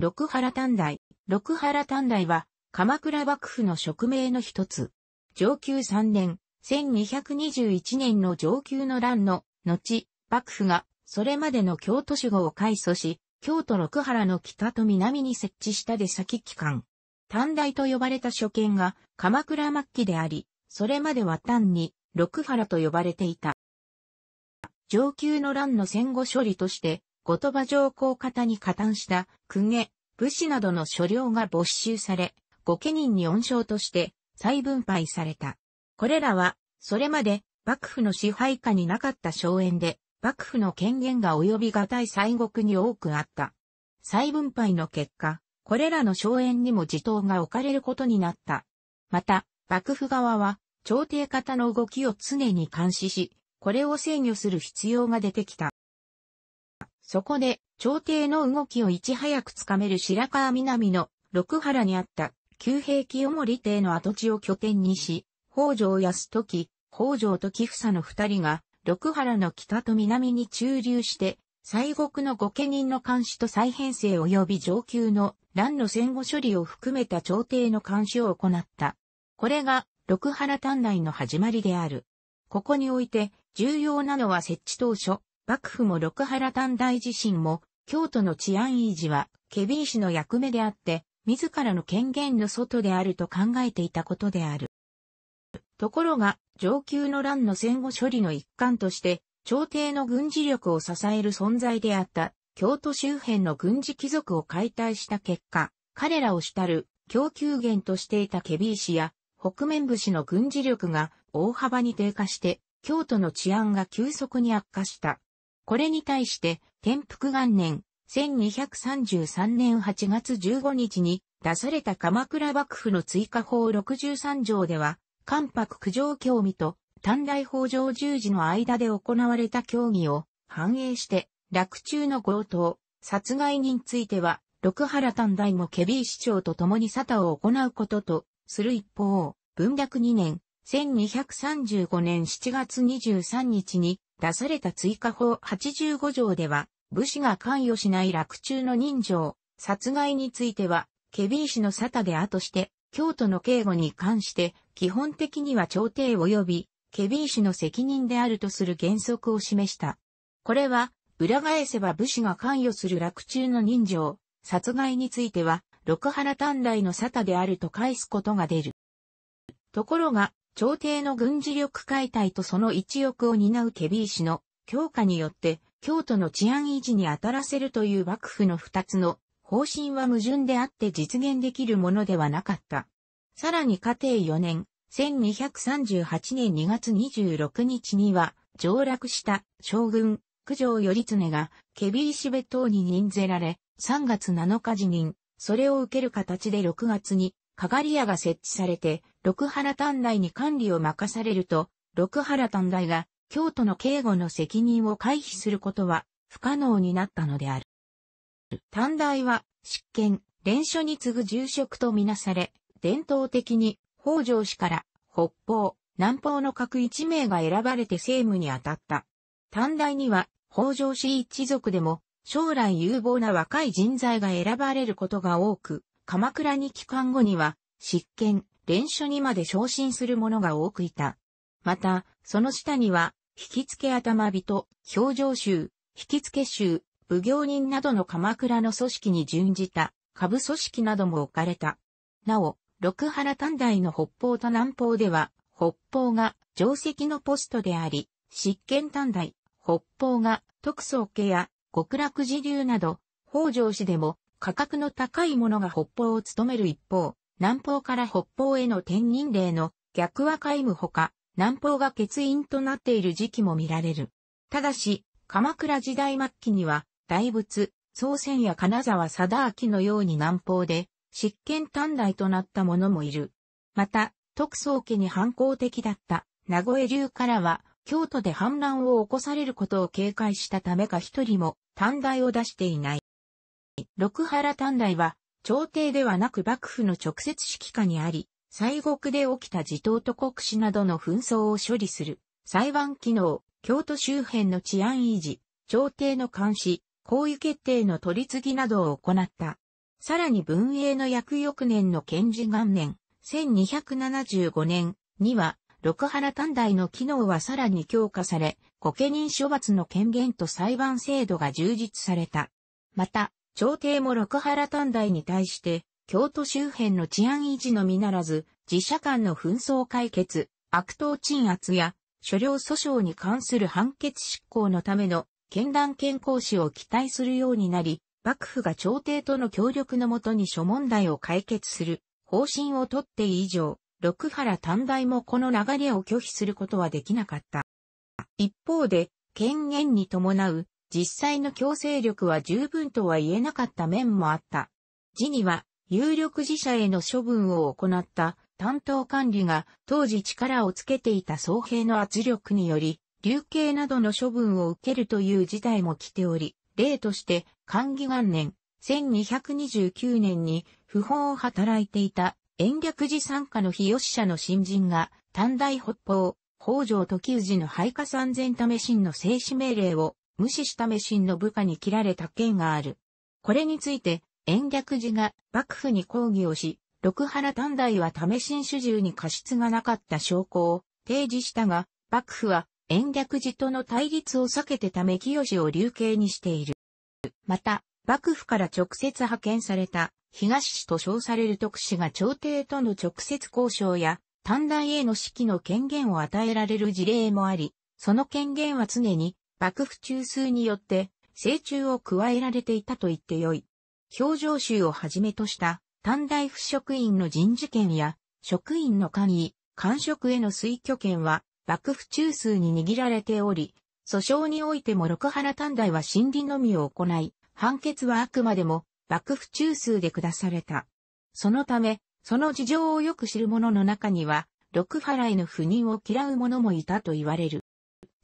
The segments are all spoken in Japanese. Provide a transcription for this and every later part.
六原丹大。六原丹大は、鎌倉幕府の職名の一つ。上級3年、1221年の上級の乱の、後、幕府が、それまでの京都守護を改組し、京都六原の北と南に設置した出先機関。短大と呼ばれた所見が、鎌倉末期であり、それまでは単に、六原と呼ばれていた。上級の乱の戦後処理として、後鳥羽上皇方に加担した、公家、武士などの所領が没収され、御家人に恩賞として再分配された。これらは、それまで幕府の支配下になかった荘園で、幕府の権限が及びがたい西国に多くあった。再分配の結果、これらの荘園にも地頭が置かれることになった。また、幕府側は、朝廷方の動きを常に監視し、これを制御する必要が出てきた。そこで、朝廷の動きをいち早くつかめる白川南の六原にあった旧兵器おもり邸の跡地を拠点にし、北条康時、北条と木房の二人が、六原の北と南に駐留して、西国の御家人の監視と再編成及び上級の乱の戦後処理を含めた朝廷の監視を行った。これが、六原短内の始まりである。ここにおいて、重要なのは設置当初、幕府も六原丹大地震も、京都の治安維持は、ケビン氏の役目であって、自らの権限の外であると考えていたことである。ところが、上級の乱の戦後処理の一環として、朝廷の軍事力を支える存在であった、京都周辺の軍事貴族を解体した結果、彼らを主たる供給源としていたケビー氏や北面武士の軍事力が大幅に低下して、京都の治安が急速に悪化した。これに対して、天福元年、1233年8月15日に出された鎌倉幕府の追加法63条では、関白九条協議と短大法上十字の間で行われた協議を反映して、落中の強盗、殺害については、六原短大もケビー市長と共に沙汰を行うことと、する一方、文略2年、1235年7月23日に、出された追加法85条では、武士が関与しない落中の人情、殺害については、ケビー氏のサタであとして、京都の警護に関して、基本的には朝廷及び、ケビー氏の責任であるとする原則を示した。これは、裏返せば武士が関与する落中の人情、殺害については、六原短大の沙汰であると返すことが出る。ところが、朝廷の軍事力解体とその一翼を担うケビー氏の強化によって京都の治安維持に当たらせるという幕府の二つの方針は矛盾であって実現できるものではなかった。さらに家庭4年、1238年2月26日には上落した将軍九条頼常がケビー氏別当に任ぜられ、3月7日辞任、それを受ける形で6月にかがり屋が設置されて、六原丹大に管理を任されると、六原丹大が京都の警護の責任を回避することは不可能になったのである。短大は、執権、連署に次ぐ住職とみなされ、伝統的に北条氏から北方、南方の各一名が選ばれて政務に当たった。短大には北条氏一族でも将来有望な若い人材が選ばれることが多く、鎌倉に帰還後には、執権、連署にまで昇進する者が多くいた。また、その下には、引き付け頭人、表情衆、引き付け衆、奉行人などの鎌倉の組織に準じた、下部組織なども置かれた。なお、六原丹大の北方と南方では、北方が定石のポストであり、執権短大、北方が徳宗家や極楽寺流など、北条氏でも価格の高いものが北方を務める一方、南方から北方への転任令の逆は皆無ほか、南方が欠員となっている時期も見られる。ただし、鎌倉時代末期には、大仏、宗仙や金沢貞明のように南方で、執権短大となった者もいる。また、徳宗家に反抗的だった名古屋流からは、京都で反乱を起こされることを警戒したためか一人も短大を出していない。六原短大は、朝廷ではなく幕府の直接指揮下にあり、西国で起きた地頭と国史などの紛争を処理する、裁判機能、京都周辺の治安維持、朝廷の監視、行為決定の取り次ぎなどを行った。さらに文英の約翌年の検事元年、1275年には、六原短大の機能はさらに強化され、御家人処罰の権限と裁判制度が充実された。また、朝廷も六原短大に対して、京都周辺の治安維持のみならず、自社間の紛争解決、悪党鎮圧や、所領訴訟に関する判決執行のための、県団健行士を期待するようになり、幕府が朝廷との協力のもとに諸問題を解決する方針をとって以上、六原短大もこの流れを拒否することはできなかった。一方で、権限に伴う実際の強制力は十分とは言えなかった面もあった。時には、有力自社への処分を行った担当管理が当時力をつけていた総兵の圧力により、流刑などの処分を受けるという事態も来ており、例として、管理元年、1229年に不法を働いていた延暦寺参加の日吉社の新人が、短大北方、北条時氏の配下三千為新の静止命令を無視したメシの部下に切られた件がある。これについて、延暦寺が幕府に抗議をし、六原丹大は為新主従に過失がなかった証拠を提示したが、幕府は延暦寺との対立を避けてため清を流刑にしている。また、幕府から直接派遣された東市と称される特使が朝廷との直接交渉や短大への指揮の権限を与えられる事例もあり、その権限は常に幕府中枢によって、成虫を加えられていたと言ってよい。表情集をはじめとした短大府職員の人事権や職員の官位、官職への推挙権は幕府中枢に握られており、訴訟においても六原短大は審理のみを行い、判決はあくまでも幕府中枢で下された。そのため、その事情をよく知る者の中には、六原への不妊を嫌う者もいたと言われる。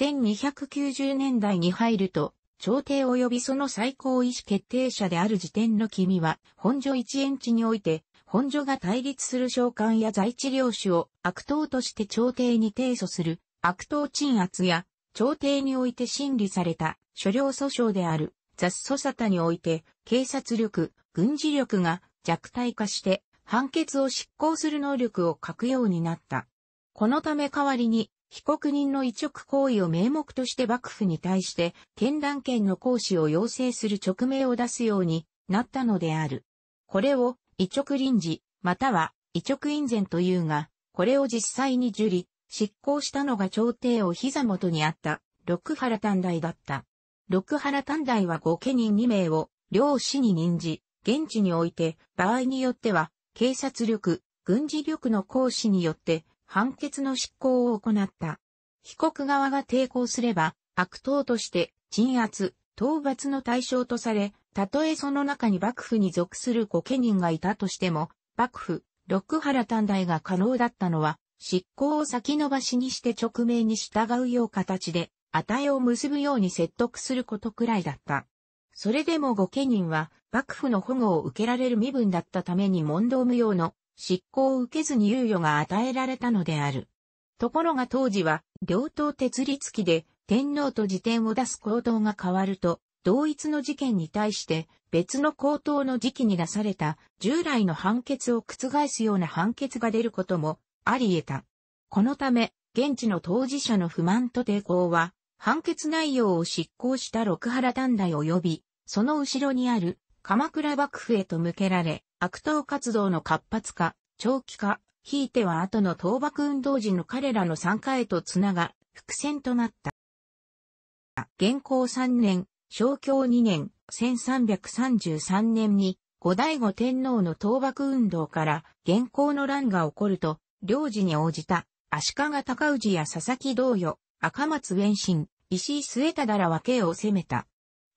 1290年代に入ると、朝廷及びその最高意思決定者である時点の君は、本所一円地において、本所が対立する召喚や在地領主を悪党として朝廷に提訴する悪党鎮圧や、朝廷において審理された所領訴訟である雑訴沙汰において、警察力、軍事力が弱体化して判決を執行する能力を欠くようになった。このため代わりに被告人の移直行為を名目として幕府に対して、検覧権の行使を要請する勅命を出すようになったのである。これを、移直臨時、または、移直院前というが、これを実際に受理、執行したのが朝廷を膝元にあった、六原短大だった。六原短大は御家人2名を、両氏に任じ、現地において、場合によっては、警察力、軍事力の行使によって、判決の執行を行った。被告側が抵抗すれば、悪党として鎮圧、討伐の対象とされ、たとえその中に幕府に属する御家人がいたとしても、幕府、六原短大が可能だったのは、執行を先延ばしにして直命に従うよう形で、値を結ぶように説得することくらいだった。それでも御家人は、幕府の保護を受けられる身分だったために問答無用の執行を受けずに猶予が与えられたのである。ところが当時は、両党鉄律期で、天皇と辞典を出す行動が変わると、同一の事件に対して別の口頭の時期に出された従来の判決を覆すような判決が出ることもあり得た。このため、現地の当事者の不満と抵抗は、判決内容を執行した六原短大及び、その後ろにある鎌倉幕府へと向けられ、悪党活動の活発化、長期化、ひいては後の倒幕運動時の彼らの参加へとつなが、伏線となった。元寇3年、正教2年、1333年に、後醍醐天皇の倒幕運動から元寇の乱が起こると、領事に応じた、足利尊氏や佐々木道与、赤松遠信、石井末忠ら分けを攻めた。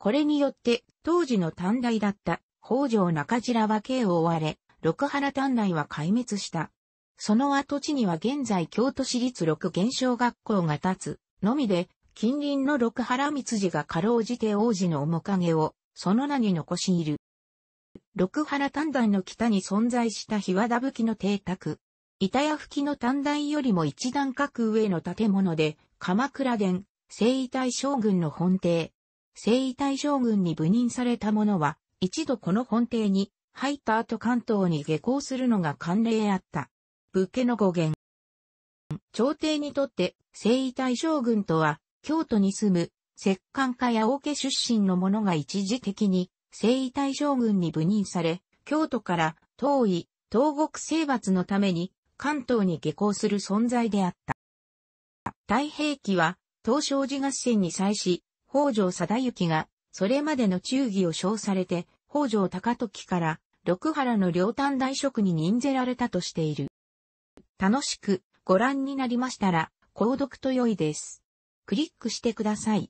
これによって、当時の短大だった北条中白は刑を追われ、六原短大は壊滅した。その跡地には現在京都市立六原小学校が建つ、のみで、近隣の六原光寺がかろうじて王子の面影を、その名に残しいる。六原短大の北に存在した日和田吹の邸宅。板屋吹の短大よりも一段格上の建物で、鎌倉殿、聖遺体将軍の本邸、征夷大将軍に部任された者は、一度この本邸に入った後関東に下校するのが慣例あった。武家の語源。朝廷にとって征夷大将軍とは、京都に住む、摂関家や王家出身の者が一時的に征夷大将軍に部任され、京都から遠い、東国征伐のために関東に下校する存在であった。太平記は、東照寺合戦に際し、北条貞行が、それまでの忠義を称されて、北条高時から、六原の両端大職に任ぜられたとしている。楽しくご覧になりましたら、購読と良いです。クリックしてください。